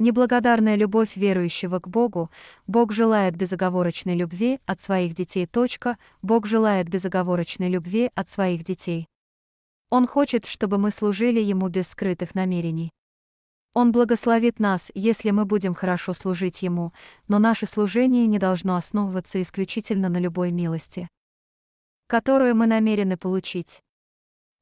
Неблагодарная любовь верующего к Богу, Бог желает безоговорочной любви от своих детей. Точка. Бог желает безоговорочной любви от своих детей. Он хочет, чтобы мы служили Ему без скрытых намерений. Он благословит нас, если мы будем хорошо служить Ему, но наше служение не должно основываться исключительно на любой милости, которую мы намерены получить.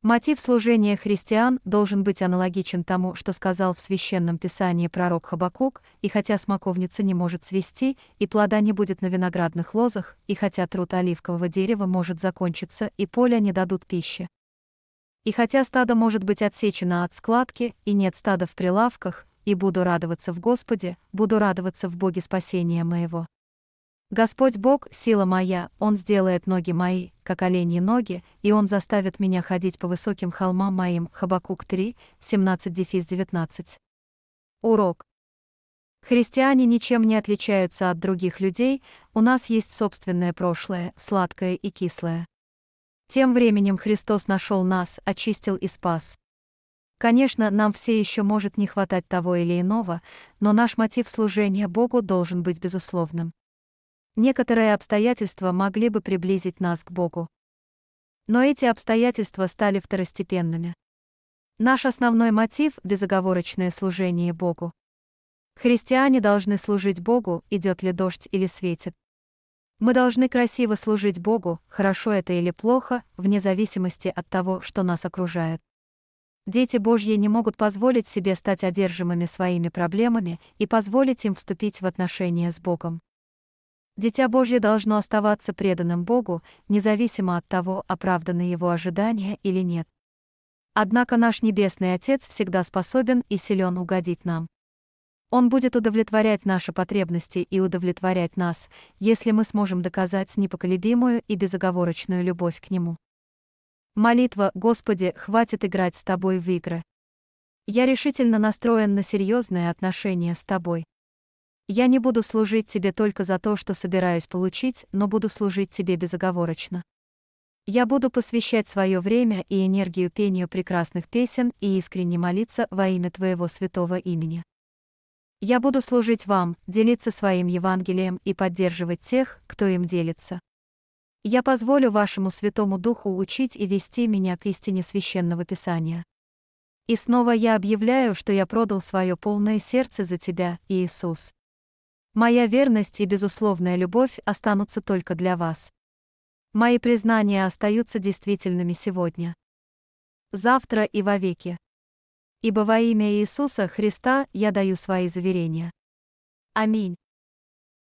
Мотив служения христиан должен быть аналогичен тому, что сказал в Священном Писании пророк Хабакук, и хотя смоковница не может свести, и плода не будет на виноградных лозах, и хотя труд оливкового дерева может закончиться, и поля не дадут пищи. И хотя стадо может быть отсечено от складки, и нет стада в прилавках, и буду радоваться в Господе, буду радоваться в Боге спасения моего. Господь Бог, сила моя, Он сделает ноги мои, как оленьи ноги, и Он заставит меня ходить по высоким холмам моим. Хабакук 3, 17-19. Урок. Христиане ничем не отличаются от других людей, у нас есть собственное прошлое, сладкое и кислое. Тем временем Христос нашел нас, очистил и спас. Конечно, нам все еще может не хватать того или иного, но наш мотив служения Богу должен быть безусловным. Некоторые обстоятельства могли бы приблизить нас к Богу. Но эти обстоятельства стали второстепенными. Наш основной мотив – безоговорочное служение Богу. Христиане должны служить Богу, идет ли дождь или светит. Мы должны красиво служить Богу, хорошо это или плохо, вне зависимости от того, что нас окружает. Дети Божьи не могут позволить себе стать одержимыми своими проблемами и позволить им вступить в отношения с Богом. Дитя Божье должно оставаться преданным Богу, независимо от того, оправданы его ожидания или нет. Однако наш Небесный Отец всегда способен и силен угодить нам. Он будет удовлетворять наши потребности и удовлетворять нас, если мы сможем доказать непоколебимую и безоговорочную любовь к Нему. Молитва «Господи, хватит играть с Тобой в игры». Я решительно настроен на серьезное отношение с Тобой. Я не буду служить тебе только за то, что собираюсь получить, но буду служить тебе безоговорочно. Я буду посвящать свое время и энергию пению прекрасных песен и искренне молиться во имя Твоего святого имени. Я буду служить вам, делиться своим Евангелием и поддерживать тех, кто им делится. Я позволю вашему Святому Духу учить и вести меня к истине священного Писания. И снова я объявляю, что я продал свое полное сердце за тебя, Иисус. Моя верность и безусловная любовь останутся только для вас. Мои признания остаются действительными сегодня. Завтра и вовеки. Ибо во имя Иисуса Христа я даю свои заверения. Аминь.